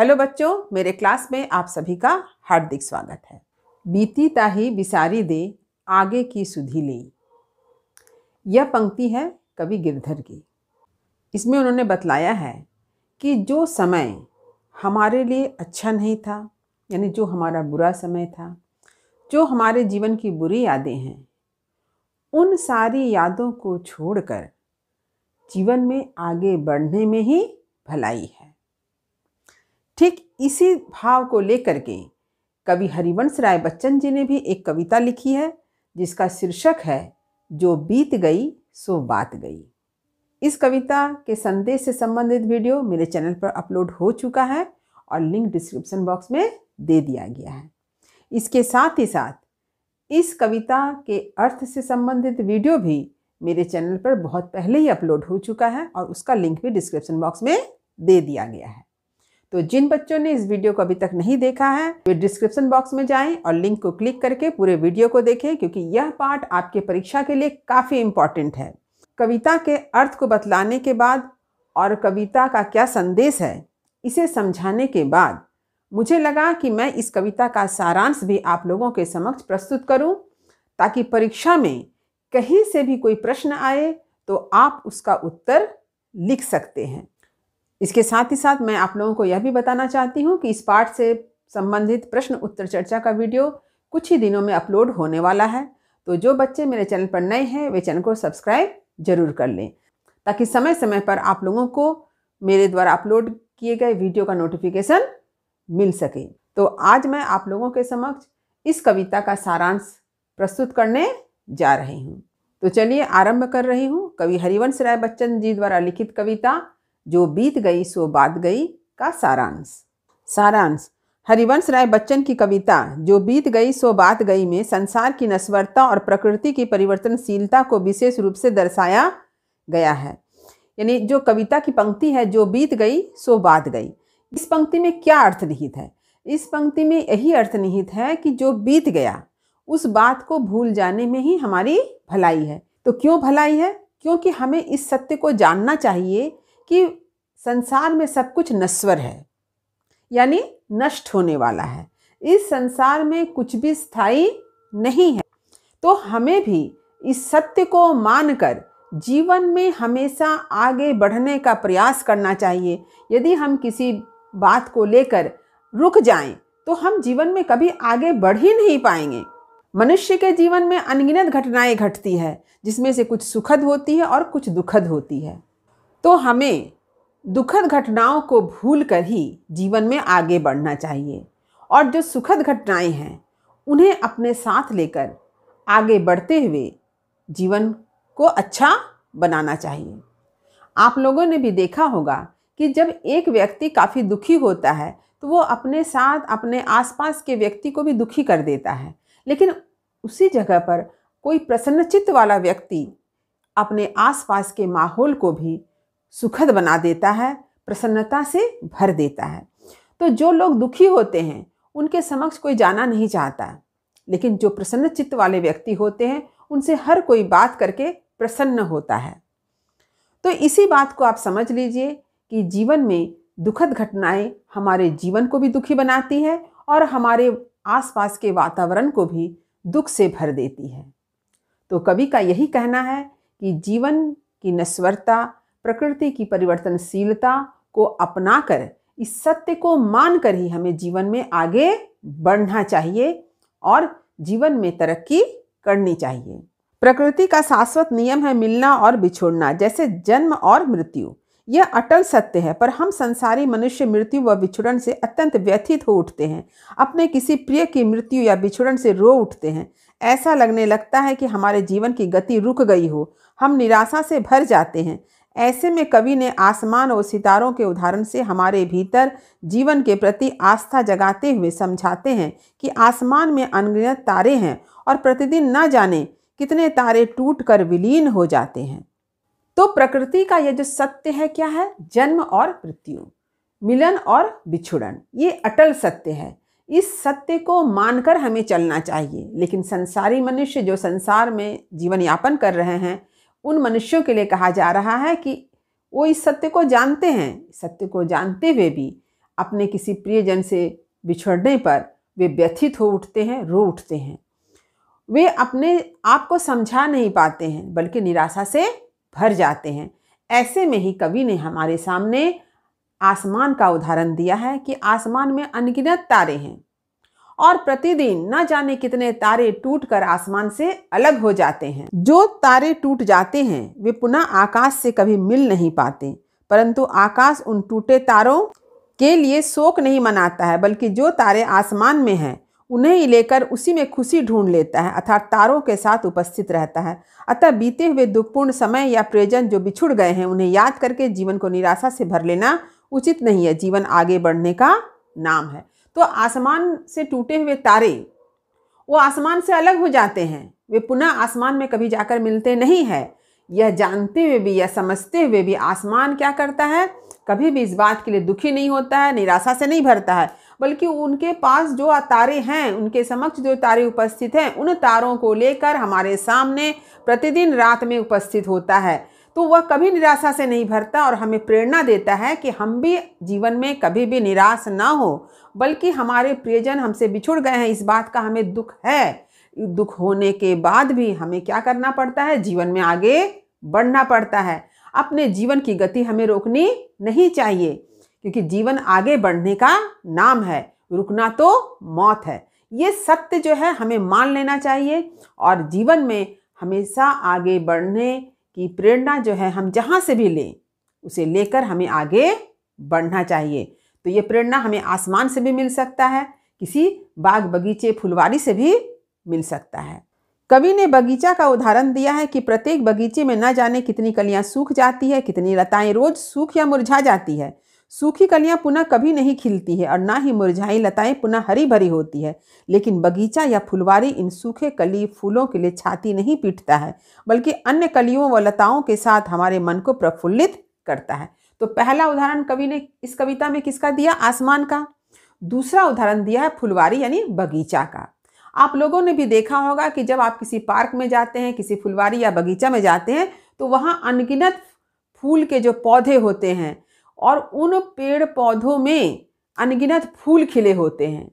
hello बच्चों मेरे class में आप सभी का हार्दिक स्वागत है बीती ताही बिसारी दे आगे की सुधी ली यह पंक्ति है कवि गिरधर की इसमें उन्होंने बतलाया है कि जो समय हमारे लिए अच्छा नहीं था यानी जो हमारा बुरा समय था जो हमारे जीवन की बुरी यादें हैं उन सारी यादों को छोड़कर जीवन में आगे बढ़ने में ही भलाई है ठीक इसी भाव को लेकर के कवि हरिवंश राय बच्चन जी ने भी एक कविता लिखी है जिसका शीर्षक है जो बीत गई सो बात गई इस कविता के संदेश से संबंधित वीडियो मेरे चैनल पर अपलोड हो चुका है और लिंक डिस्क्रिप्शन बॉक्स में दे दिया गया है इसके साथ ही साथ इस कविता के अर्थ से संबंधित वीडियो भी मेरे चैनल पर बहुत पहले ही अपलोड हो चुका है और उसका लिंक भी डिस्क्रिप्शन बॉक्स में दे दिया गया है तो जिन बच्चों ने इस वीडियो को अभी तक नहीं देखा है वे डिस्क्रिप्शन बॉक्स में जाएं और लिंक को क्लिक करके पूरे वीडियो को देखें क्योंकि यह पार्ट आपके परीक्षा के लिए काफ़ी इम्पॉर्टेंट है कविता के अर्थ को बतलाने के बाद और कविता का क्या संदेश है इसे समझाने के बाद मुझे लगा कि मैं इस कविता का सारांश भी आप लोगों के समक्ष प्रस्तुत करूं ताकि परीक्षा में कहीं से भी कोई प्रश्न आए तो आप उसका उत्तर लिख सकते हैं इसके साथ ही साथ मैं आप लोगों को यह भी बताना चाहती हूँ कि इस पाठ से संबंधित प्रश्न उत्तर चर्चा का वीडियो कुछ ही दिनों में अपलोड होने वाला है तो जो बच्चे मेरे चैनल पर नए हैं वे चैनल को सब्सक्राइब जरूर कर लें ताकि समय समय पर आप लोगों को मेरे द्वारा अपलोड किए गए वीडियो का नोटिफिकेशन मिल सके तो आज मैं आप लोगों के समक्ष इस कविता का सारांश प्रस्तुत करने जा रही हूँ तो चलिए आरंभ कर रही हूँ कवि हरिवंश राय बच्चन जी द्वारा लिखित कविता जो बीत गई सो बात गई का सारांश सारांश हरिवंश राय बच्चन की कविता जो बीत गई सो बात गई में संसार की नस्वरता और प्रकृति की परिवर्तनशीलता को विशेष रूप से दर्शाया गया है यानी जो कविता की पंक्ति है जो बीत गई सो बात गई इस पंक्ति में क्या अर्थ निहित है इस पंक्ति में यही अर्थ निहित है कि जो बीत गया उस बात को भूल जाने में ही हमारी भलाई है तो क्यों भलाई है क्योंकि हमें इस सत्य को जानना चाहिए कि संसार में सब कुछ नस्वर है यानी नष्ट होने वाला है इस संसार में कुछ भी स्थायी नहीं है तो हमें भी इस सत्य को मानकर जीवन में हमेशा आगे बढ़ने का प्रयास करना चाहिए यदि हम किसी बात को लेकर रुक जाएं तो हम जीवन में कभी आगे बढ़ ही नहीं पाएंगे मनुष्य के जीवन में अनगिनत घटनाएं घटती है जिसमें से कुछ सुखद होती है और कुछ दुखद होती है तो हमें दुखद घटनाओं को भूल कर ही जीवन में आगे बढ़ना चाहिए और जो सुखद घटनाएं हैं उन्हें अपने साथ लेकर आगे बढ़ते हुए जीवन को अच्छा बनाना चाहिए आप लोगों ने भी देखा होगा कि जब एक व्यक्ति काफ़ी दुखी होता है तो वो अपने साथ अपने आसपास के व्यक्ति को भी दुखी कर देता है लेकिन उसी जगह पर कोई प्रसन्नचित्त वाला व्यक्ति अपने आसपास के माहौल को भी सुखद बना देता है प्रसन्नता से भर देता है तो जो लोग दुखी होते हैं उनके समक्ष कोई जाना नहीं चाहता है लेकिन जो प्रसन्न चित्त वाले व्यक्ति होते हैं उनसे हर कोई बात करके प्रसन्न होता है तो इसी बात को आप समझ लीजिए कि जीवन में दुखद घटनाएं हमारे जीवन को भी दुखी बनाती है और हमारे आसपास के वातावरण को भी दुख से भर देती है तो कवि का यही कहना है कि जीवन की नस्वरता प्रकृति की परिवर्तनशीलता को अपनाकर इस सत्य को मानकर ही हमें जीवन में आगे बढ़ना चाहिए और जीवन में तरक्की करनी चाहिए प्रकृति का शाश्वत नियम है मिलना और बिछोड़ना जैसे जन्म और मृत्यु यह अटल सत्य है पर हम संसारी मनुष्य मृत्यु व बिछुड़न से अत्यंत व्यथित हो उठते हैं अपने किसी प्रिय की मृत्यु या बिछुड़न से रो उठते हैं ऐसा लगने लगता है कि हमारे जीवन की गति रुक गई हो हम निराशा से भर जाते हैं ऐसे में कवि ने आसमान और सितारों के उदाहरण से हमारे भीतर जीवन के प्रति आस्था जगाते हुए समझाते हैं कि आसमान में अनगिनत तारे हैं और प्रतिदिन न जाने कितने तारे टूट कर विलीन हो जाते हैं तो प्रकृति का यह जो सत्य है क्या है जन्म और मृत्यु मिलन और बिछुड़न ये अटल सत्य है इस सत्य को मानकर हमें चलना चाहिए लेकिन संसारी मनुष्य जो संसार में जीवन यापन कर रहे हैं उन मनुष्यों के लिए कहा जा रहा है कि वो इस सत्य को जानते हैं सत्य को जानते हुए भी अपने किसी प्रियजन से बिछड़ने पर वे व्यथित हो उठते हैं रो उठते हैं वे अपने आप को समझा नहीं पाते हैं बल्कि निराशा से भर जाते हैं ऐसे में ही कवि ने हमारे सामने आसमान का उदाहरण दिया है कि आसमान में अनगिनत तारे हैं और प्रतिदिन न जाने कितने तारे टूटकर आसमान से अलग हो जाते हैं जो तारे टूट जाते हैं वे पुनः आकाश से कभी मिल नहीं पाते परंतु आकाश उन टूटे तारों के लिए शोक नहीं मनाता है बल्कि जो तारे आसमान में हैं उन्हें ही लेकर उसी में खुशी ढूंढ लेता है अर्थात तारों के साथ उपस्थित रहता है अतः बीते हुए दुखपूर्ण समय या प्रयोजन जो बिछुड़ गए हैं उन्हें याद करके जीवन को निराशा से भर लेना उचित नहीं है जीवन आगे बढ़ने का नाम है तो आसमान से टूटे हुए तारे वो आसमान से अलग हो जाते हैं वे पुनः आसमान में कभी जाकर मिलते नहीं है यह जानते हुए भी यह समझते हुए भी आसमान क्या करता है कभी भी इस बात के लिए दुखी नहीं होता है निराशा से नहीं भरता है बल्कि उनके पास जो तारे हैं उनके समक्ष जो तारे उपस्थित हैं उन तारों को लेकर हमारे सामने प्रतिदिन रात में उपस्थित होता है तो वह कभी निराशा से नहीं भरता और हमें प्रेरणा देता है कि हम भी जीवन में कभी भी निराश ना हो बल्कि हमारे प्रियजन हमसे बिछुड़ गए हैं इस बात का हमें दुख है दुख होने के बाद भी हमें क्या करना पड़ता है जीवन में आगे बढ़ना पड़ता है अपने जीवन की गति हमें रोकनी नहीं चाहिए क्योंकि जीवन आगे बढ़ने का नाम है रुकना तो मौत है ये सत्य जो है हमें मान लेना चाहिए और जीवन में हमेशा आगे बढ़ने कि प्रेरणा जो है हम जहाँ से भी लें उसे लेकर हमें आगे बढ़ना चाहिए तो ये प्रेरणा हमें आसमान से भी मिल सकता है किसी बाग बगीचे फुलवारी से भी मिल सकता है कवि ने बगीचा का उदाहरण दिया है कि प्रत्येक बगीचे में न जाने कितनी कलियाँ सूख जाती है कितनी लताएँ रोज सूख या मुरझा जाती है सूखी कलियां पुनः कभी नहीं खिलती है और ना ही मुरझाई लताएं पुनः हरी भरी होती है लेकिन बगीचा या फुलवारी इन सूखे कली फूलों के लिए छाती नहीं पीटता है बल्कि अन्य कलियों व लताओं के साथ हमारे मन को प्रफुल्लित करता है तो पहला उदाहरण कवि ने इस कविता में किसका दिया आसमान का दूसरा उदाहरण दिया है फुलवारी यानी बगीचा का आप लोगों ने भी देखा होगा कि जब आप किसी पार्क में जाते हैं किसी फुलवारी या बगीचा में जाते हैं तो वहाँ अनगिनत फूल के जो पौधे होते हैं और उन पेड़ पौधों में अनगिनत फूल खिले होते हैं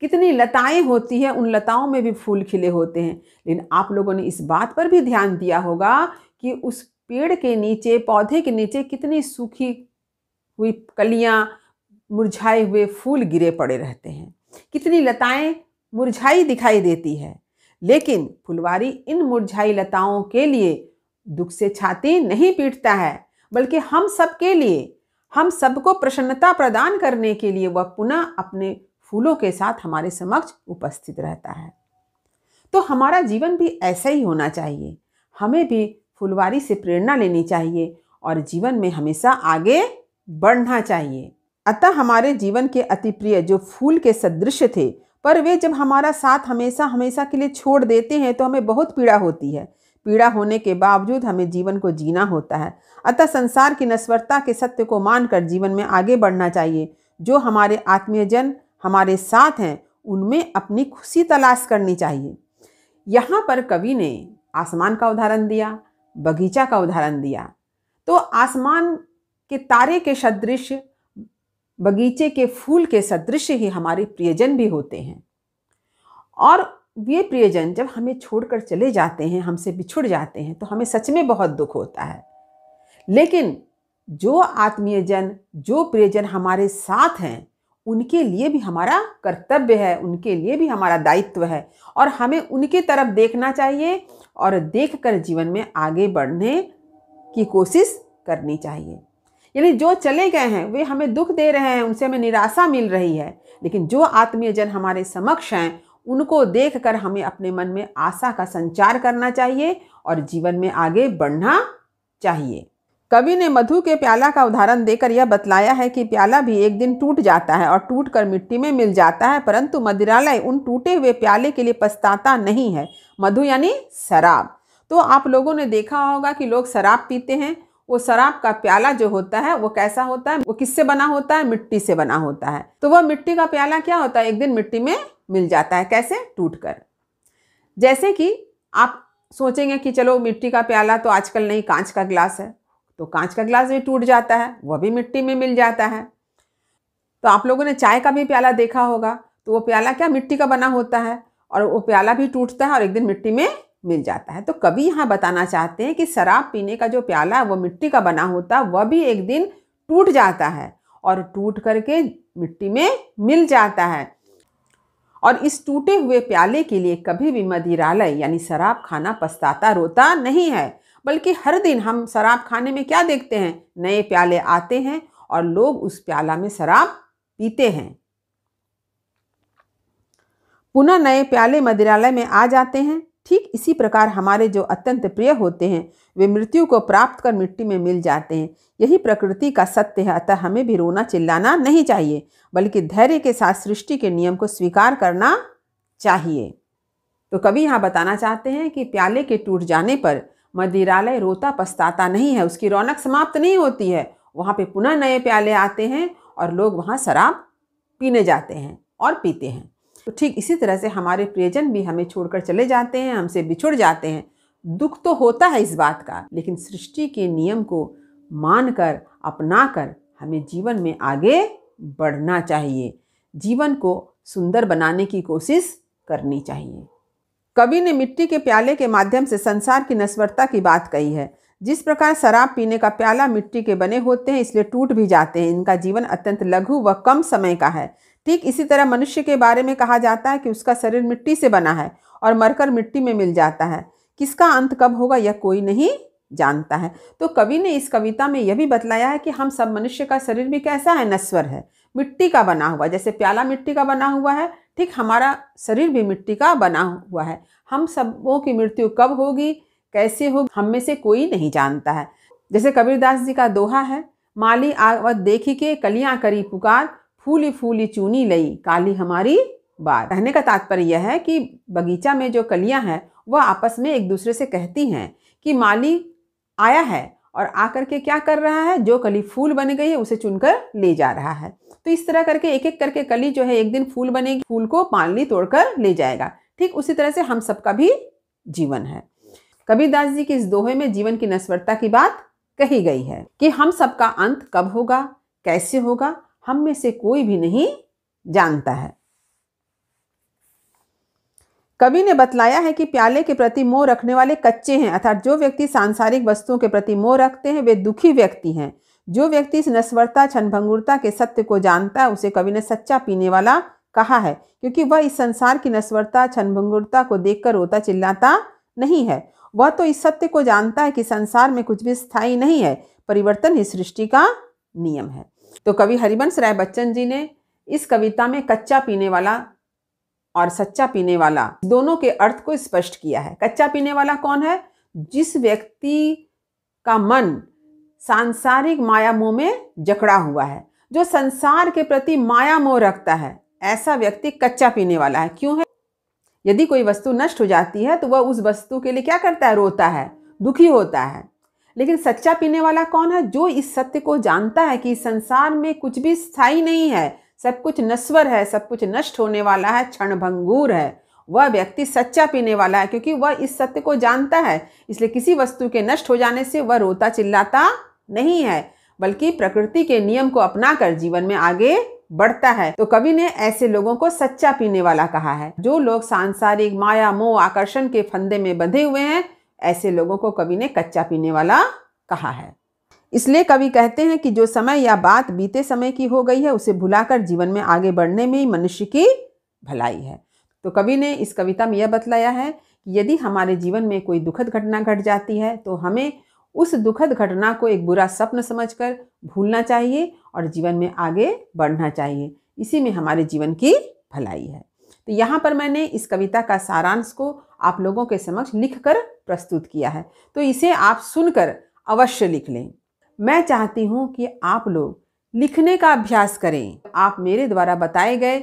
कितनी लताएं होती हैं उन लताओं में भी फूल खिले होते हैं लेकिन आप लोगों ने इस बात पर भी ध्यान दिया होगा कि उस पेड़ के नीचे पौधे के नीचे कितनी सूखी हुई कलियां मुरझाए हुए फूल गिरे पड़े रहते हैं कितनी लताएं मुरझाई दिखाई देती है लेकिन फुलवारी इन मुरझाई लताओं के लिए दुख से छाती नहीं पीटता है बल्कि हम सबके लिए हम सबको प्रसन्नता प्रदान करने के लिए वह पुनः अपने फूलों के साथ हमारे समक्ष उपस्थित रहता है तो हमारा जीवन भी ऐसा ही होना चाहिए हमें भी फुलवारी से प्रेरणा लेनी चाहिए और जीवन में हमेशा आगे बढ़ना चाहिए अतः हमारे जीवन के अति प्रिय जो फूल के सदृश थे पर वे जब हमारा साथ हमेशा हमेशा के लिए छोड़ देते हैं तो हमें बहुत पीड़ा होती है पीड़ा होने के बावजूद हमें जीवन को जीना होता है अतः संसार की नस्वरता के सत्य को मानकर जीवन में आगे बढ़ना चाहिए जो हमारे आत्मीयजन हमारे साथ हैं उनमें अपनी खुशी तलाश करनी चाहिए यहाँ पर कवि ने आसमान का उदाहरण दिया बगीचा का उदाहरण दिया तो आसमान के तारे के सदृश बगीचे के फूल के सदृश ही हमारे प्रियजन भी होते हैं और वे प्रियजन जब हमें छोड़कर चले जाते हैं हमसे बिछुड़ जाते हैं तो हमें सच में बहुत दुख होता है लेकिन जो आत्मीय जन जो प्रियजन हमारे साथ हैं उनके लिए भी हमारा कर्तव्य है उनके लिए भी हमारा दायित्व है और हमें उनके तरफ देखना चाहिए और कर जीवन में आगे बढ़ने की कोशिश करनी चाहिए यानी जो चले गए हैं वे हमें दुख दे रहे हैं उनसे हमें निराशा मिल रही है लेकिन जो आत्मीय जन हमारे समक्ष हैं उनको देखकर हमें अपने मन में आशा का संचार करना चाहिए और जीवन में आगे बढ़ना चाहिए कवि ने मधु के प्याला का उदाहरण देकर यह बतलाया है कि प्याला भी एक दिन टूट जाता है और टूट कर मिट्टी में मिल जाता है परंतु मदिरालय उन टूटे हुए प्याले के लिए पछताता नहीं है मधु यानी शराब तो आप लोगों ने देखा होगा कि लोग शराब पीते हैं वो शराब का प्याला जो होता है वो कैसा होता है वो किससे बना होता है मिट्टी से बना होता है तो वह मिट्टी का प्याला क्या होता है एक दिन मिट्टी में मिल जाता है कैसे टूट कर जैसे कि आप सोचेंगे कि चलो मिट्टी का प्याला तो आजकल नहीं कांच का ग्लास है तो कांच का ग्लास भी टूट जाता है वह भी मिट्टी में मिल जाता है तो आप लोगों ने चाय का भी प्याला देखा होगा तो वो प्याला क्या मिट्टी का बना होता है और वो प्याला भी टूटता है और एक दिन मिट्टी में मिल जाता है तो कभी यहाँ बताना चाहते हैं कि शराब पीने का जो प्याला है वो मिट्टी का बना होता है वह भी एक दिन टूट जाता है और टूट करके मिट्टी में मिल जाता है और इस टूटे हुए प्याले के लिए कभी भी मदिरालय यानी शराब खाना पछताता रोता नहीं है बल्कि हर दिन हम शराब खाने में क्या देखते हैं नए प्याले आते हैं और लोग उस प्याला में शराब पीते हैं पुनः नए प्याले मदिरालय में आ जाते हैं ठीक इसी प्रकार हमारे जो अत्यंत प्रिय होते हैं वे मृत्यु को प्राप्त कर मिट्टी में मिल जाते हैं यही प्रकृति का सत्य है अतः हमें भी रोना चिल्लाना नहीं चाहिए बल्कि धैर्य के साथ सृष्टि के नियम को स्वीकार करना चाहिए तो कवि यहाँ बताना चाहते हैं कि प्याले के टूट जाने पर मदिरालय रोता पछताता नहीं है उसकी रौनक समाप्त नहीं होती है वहाँ पे पुनः नए प्याले आते हैं और लोग वहाँ शराब पीने जाते हैं और पीते हैं तो ठीक इसी तरह से हमारे प्रियजन भी हमें छोड़कर चले जाते हैं हमसे बिछुड़ जाते हैं दुख तो होता है इस बात का लेकिन सृष्टि के नियम को मानकर अपनाकर हमें जीवन में आगे बढ़ना चाहिए जीवन को सुंदर बनाने की कोशिश करनी चाहिए कवि ने मिट्टी के प्याले के माध्यम से संसार की नस्वरता की बात कही है जिस प्रकार शराब पीने का प्याला मिट्टी के बने होते हैं इसलिए टूट भी जाते हैं इनका जीवन अत्यंत लघु व कम समय का है ठीक इसी तरह मनुष्य के बारे में कहा जाता है कि उसका शरीर मिट्टी से बना है और मरकर मिट्टी में मिल जाता है किसका अंत कब होगा यह कोई नहीं जानता है तो कवि ने इस कविता में यह भी बतलाया है कि हम सब मनुष्य का शरीर भी कैसा है नस्वर है मिट्टी का बना हुआ जैसे प्याला मिट्टी का बना हुआ है ठीक हमारा शरीर भी मिट्टी का बना हुआ है हम सबों की मृत्यु कब होगी कैसे होगी हम में से कोई नहीं जानता है जैसे कबीरदास जी का दोहा है माली आवत देखी के कलियाँ करी पुकार फूली फूली चूनी लई काली हमारी बार कहने का तात्पर्य यह है कि बगीचा में जो कलियां हैं वह आपस में एक दूसरे से कहती हैं कि माली आया है और आकर के क्या कर रहा है जो कली फूल बन गई है उसे चुनकर ले जा रहा है तो इस तरह करके एक एक करके कली जो है एक दिन फूल बनेगी फूल को माली तोड़कर ले जाएगा ठीक उसी तरह से हम सबका भी जीवन है कबीरदास जी के इस दोहे में जीवन की नस्वरता की बात कही गई है कि हम सबका अंत कब होगा कैसे होगा हम में से कोई भी नहीं जानता है कवि ने बतलाया है कि प्याले के प्रति मोह रखने वाले कच्चे हैं अर्थात जो व्यक्ति सांसारिक वस्तुओं के प्रति मोह रखते हैं वे दुखी व्यक्ति हैं जो व्यक्ति इस नस्वरता क्षणभंगुरता के सत्य को जानता है उसे कवि ने सच्चा पीने वाला कहा है क्योंकि वह इस संसार की नस्वरता क्षणभंगुरता को देखकर रोता चिल्लाता नहीं है वह तो इस सत्य को जानता है कि संसार में कुछ भी स्थायी नहीं है परिवर्तन ही सृष्टि का नियम है तो कवि हरिवंश राय बच्चन जी ने इस कविता में कच्चा पीने वाला और सच्चा पीने वाला दोनों के अर्थ को स्पष्ट किया है कच्चा पीने वाला कौन है जिस व्यक्ति का मन सांसारिक माया मोह में जकड़ा हुआ है जो संसार के प्रति माया मोह रखता है ऐसा व्यक्ति कच्चा पीने वाला है क्यों है यदि कोई वस्तु नष्ट हो जाती है तो वह उस वस्तु के लिए क्या करता है रोता है दुखी होता है लेकिन सच्चा पीने वाला कौन है जो इस सत्य को जानता है कि संसार में कुछ भी स्थायी नहीं है सब कुछ नस्वर है सब कुछ नष्ट होने वाला है क्षण भंगूर है वह व्यक्ति सच्चा पीने वाला है क्योंकि वह इस सत्य को जानता है इसलिए किसी वस्तु के नष्ट हो जाने से वह रोता चिल्लाता नहीं है बल्कि प्रकृति के नियम को अपना कर जीवन में आगे बढ़ता है तो कवि ने ऐसे लोगों को सच्चा पीने वाला कहा है जो लोग सांसारिक माया मोह आकर्षण के फंदे में बंधे हुए हैं ऐसे लोगों को कवि ने कच्चा पीने वाला कहा है इसलिए कवि कहते हैं कि जो समय या बात बीते समय की हो गई है उसे भुलाकर जीवन में आगे बढ़ने में ही मनुष्य की भलाई है तो कवि ने इस कविता में यह बतलाया है कि यदि हमारे जीवन में कोई दुखद घटना घट जाती है तो हमें उस दुखद घटना को एक बुरा सपन समझकर भूलना चाहिए और जीवन में आगे बढ़ना चाहिए इसी में हमारे जीवन की भलाई है तो यहाँ पर मैंने इस कविता का सारांश को आप लोगों के समक्ष लिखकर प्रस्तुत किया है तो इसे आप सुनकर अवश्य लिख लें मैं चाहती हूँ कि आप लोग लिखने का अभ्यास करें आप मेरे द्वारा बताए गए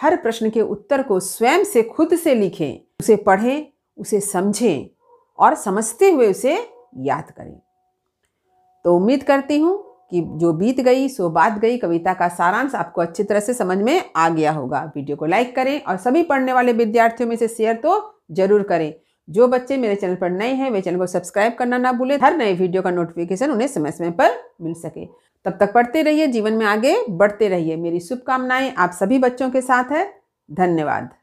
हर प्रश्न के उत्तर को स्वयं से खुद से लिखें उसे पढ़ें उसे समझें और समझते हुए उसे याद करें तो उम्मीद करती हूँ कि जो बीत गई सो बात गई कविता का सारांश आपको अच्छी तरह से समझ में आ गया होगा वीडियो को लाइक करें और सभी पढ़ने वाले विद्यार्थियों में से शेयर तो जरूर करें जो बच्चे मेरे चैनल पर नए हैं वे चैनल को सब्सक्राइब करना ना भूलें हर नए वीडियो का नोटिफिकेशन उन्हें समय समय पर मिल सके तब तक पढ़ते रहिए जीवन में आगे बढ़ते रहिए मेरी शुभकामनाएं आप सभी बच्चों के साथ है धन्यवाद